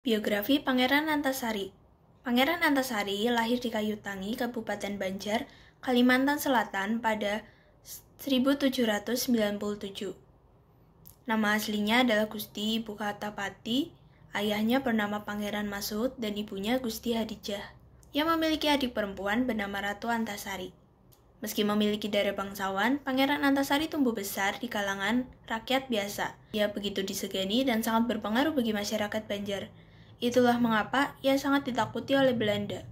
Biografi Pangeran Antasari Pangeran Antasari lahir di Kayutangi, Kabupaten Banjar, Kalimantan Selatan pada 1797. Nama aslinya adalah Gusti Bukatapati, ayahnya bernama Pangeran Masud dan ibunya Gusti Hadijah. Ia memiliki adik perempuan bernama Ratu Antasari. Meski memiliki darah bangsawan, Pangeran Antasari tumbuh besar di kalangan rakyat biasa. Ia begitu disegani dan sangat berpengaruh bagi masyarakat Banjar. Itulah mengapa ia sangat ditakuti oleh Belanda.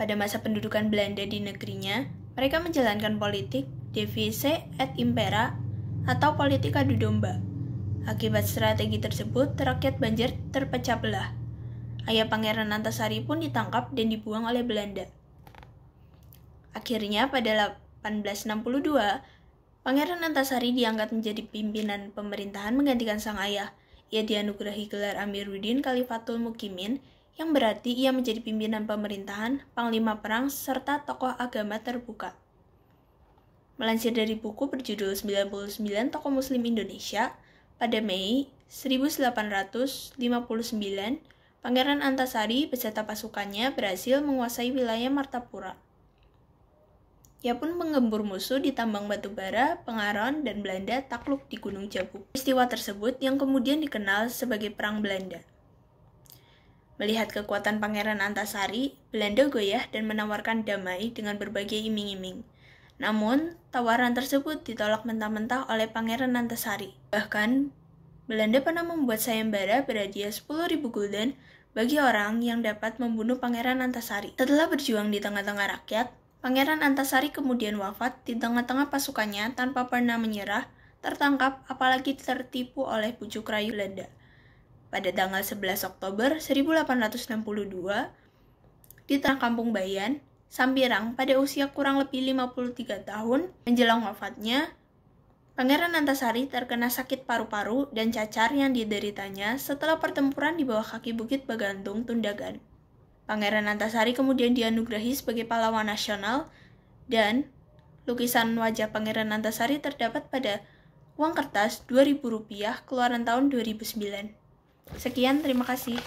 Pada masa pendudukan Belanda di negerinya, mereka menjalankan politik divise et impera atau politik adu domba. Akibat strategi tersebut, rakyat Banjar terpecah belah. Ayah Pangeran Antasari pun ditangkap dan dibuang oleh Belanda. Akhirnya pada 1862, Pangeran Antasari diangkat menjadi pimpinan pemerintahan menggantikan sang ayah, ia dianugerahi gelar Amiruddin Khalifatul Mukimin yang berarti ia menjadi pimpinan pemerintahan, panglima perang, serta tokoh agama terbuka. Melansir dari buku berjudul 99 Tokoh Muslim Indonesia, pada Mei 1859, Pangeran Antasari beserta pasukannya berhasil menguasai wilayah Martapura. Ia pun menggembur musuh di tambang batu bara, Pengaron, dan Belanda takluk di Gunung Jabu. Peristiwa tersebut yang kemudian dikenal sebagai Perang Belanda. Melihat kekuatan Pangeran Antasari, Belanda goyah dan menawarkan damai dengan berbagai iming-iming. Namun, tawaran tersebut ditolak mentah-mentah oleh Pangeran Antasari. Bahkan, Belanda pernah membuat sayembara berhadiah 10.000 gulden bagi orang yang dapat membunuh Pangeran Antasari. Setelah berjuang di tengah-tengah rakyat, Pangeran Antasari kemudian wafat di tengah-tengah pasukannya tanpa pernah menyerah, tertangkap apalagi tertipu oleh pucuk rayu Belanda. Pada tanggal 11 Oktober 1862, di tengah kampung Bayan, Sambirang pada usia kurang lebih 53 tahun menjelang wafatnya, Pangeran Antasari terkena sakit paru-paru dan cacar yang dideritanya setelah pertempuran di bawah kaki Bukit Bagantung Tundagan. Pangeran Antasari kemudian dianugerahi sebagai pahlawan nasional dan lukisan wajah Pangeran Antasari terdapat pada uang kertas Rp2.000 keluaran tahun 2009. Sekian, terima kasih.